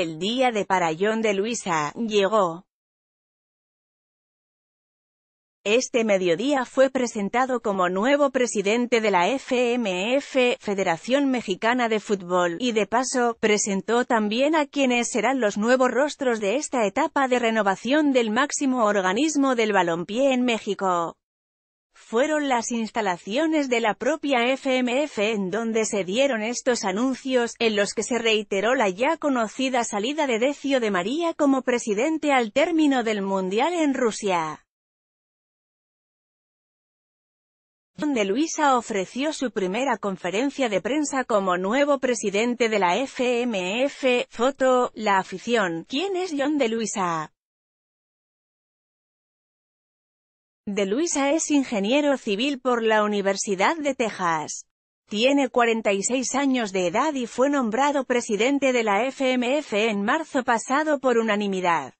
El día de Parayón de Luisa, llegó. Este mediodía fue presentado como nuevo presidente de la FMF, Federación Mexicana de Fútbol, y de paso, presentó también a quienes serán los nuevos rostros de esta etapa de renovación del máximo organismo del balompié en México fueron las instalaciones de la propia FMF en donde se dieron estos anuncios, en los que se reiteró la ya conocida salida de Decio de María como presidente al término del Mundial en Rusia. de Luisa ofreció su primera conferencia de prensa como nuevo presidente de la FMF, foto, la afición, ¿quién es John de Luisa? De Luisa es ingeniero civil por la Universidad de Texas. Tiene 46 años de edad y fue nombrado presidente de la FMF en marzo pasado por unanimidad.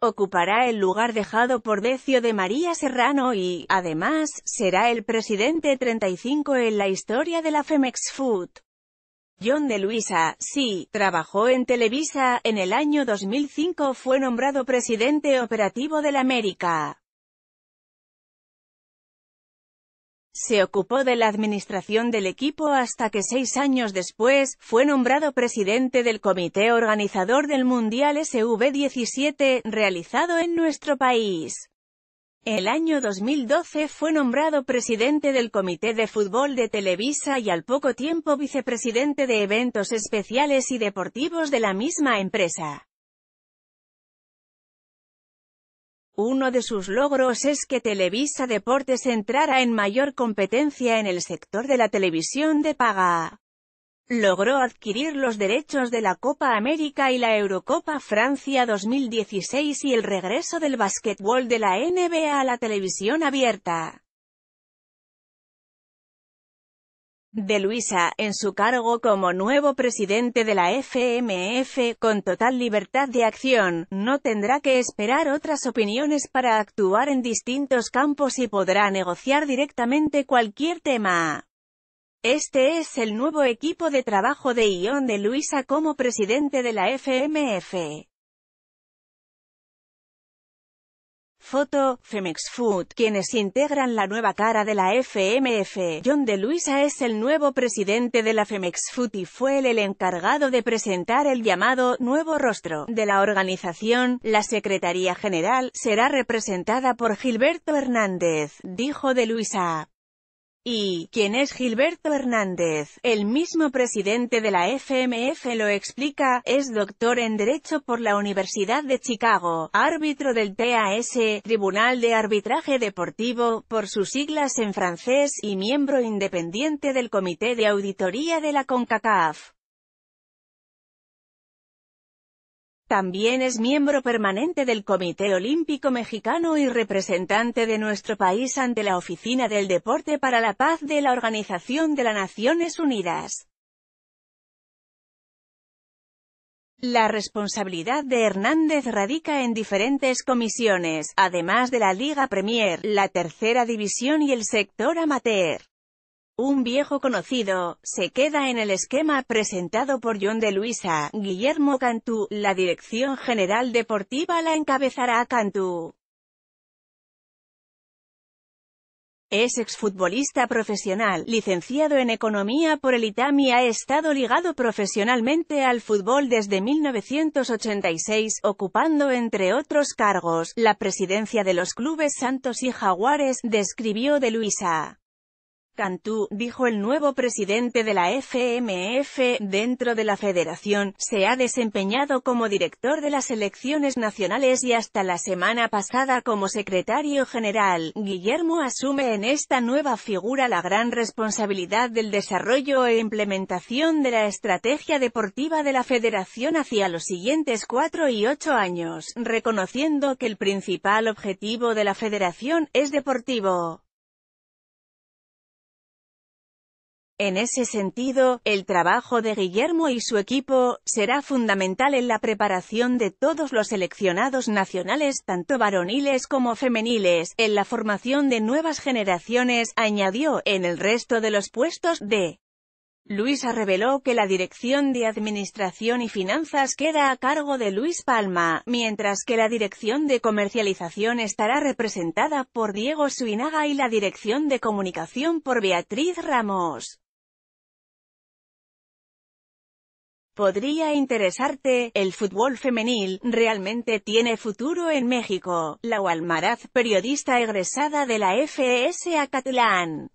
Ocupará el lugar dejado por Decio de María Serrano y, además, será el presidente 35 en la historia de la Femex Food. John de Luisa, sí, trabajó en Televisa, en el año 2005 fue nombrado presidente operativo la América. Se ocupó de la administración del equipo hasta que seis años después, fue nombrado presidente del comité organizador del Mundial SV-17, realizado en nuestro país. El año 2012 fue nombrado presidente del Comité de Fútbol de Televisa y al poco tiempo vicepresidente de Eventos Especiales y Deportivos de la misma empresa. Uno de sus logros es que Televisa Deportes entrara en mayor competencia en el sector de la televisión de paga logró adquirir los derechos de la Copa América y la Eurocopa Francia 2016 y el regreso del básquetbol de la NBA a la televisión abierta. De Luisa, en su cargo como nuevo presidente de la FMF, con total libertad de acción, no tendrá que esperar otras opiniones para actuar en distintos campos y podrá negociar directamente cualquier tema. Este es el nuevo equipo de trabajo de Ion de Luisa como presidente de la FMF. Foto, Femex Food, quienes integran la nueva cara de la FMF. John de Luisa es el nuevo presidente de la Femex Food y fue él el encargado de presentar el llamado nuevo rostro de la organización. La Secretaría General será representada por Gilberto Hernández, dijo de Luisa y quién es Gilberto Hernández. El mismo presidente de la FMF lo explica, es doctor en Derecho por la Universidad de Chicago, árbitro del TAS, Tribunal de Arbitraje Deportivo, por sus siglas en francés, y miembro independiente del Comité de Auditoría de la CONCACAF. También es miembro permanente del Comité Olímpico Mexicano y representante de nuestro país ante la Oficina del Deporte para la Paz de la Organización de las Naciones Unidas. La responsabilidad de Hernández radica en diferentes comisiones, además de la Liga Premier, la Tercera División y el sector amateur. Un viejo conocido, se queda en el esquema presentado por John de Luisa, Guillermo Cantú, la dirección general deportiva la encabezará Cantú. Es exfutbolista profesional, licenciado en Economía por el ITAM y ha estado ligado profesionalmente al fútbol desde 1986, ocupando entre otros cargos, la presidencia de los clubes Santos y Jaguares, describió de Luisa. Cantú, dijo el nuevo presidente de la FMF, dentro de la federación, se ha desempeñado como director de las elecciones nacionales y hasta la semana pasada como secretario general. Guillermo asume en esta nueva figura la gran responsabilidad del desarrollo e implementación de la estrategia deportiva de la federación hacia los siguientes cuatro y ocho años, reconociendo que el principal objetivo de la federación es deportivo. En ese sentido, el trabajo de Guillermo y su equipo, será fundamental en la preparación de todos los seleccionados nacionales, tanto varoniles como femeniles, en la formación de nuevas generaciones, añadió, en el resto de los puestos de Luisa reveló que la dirección de Administración y Finanzas queda a cargo de Luis Palma, mientras que la dirección de Comercialización estará representada por Diego Suinaga y la dirección de Comunicación por Beatriz Ramos. Podría interesarte, el fútbol femenil, realmente tiene futuro en México. La Almaraz, periodista egresada de la FS Acatlán.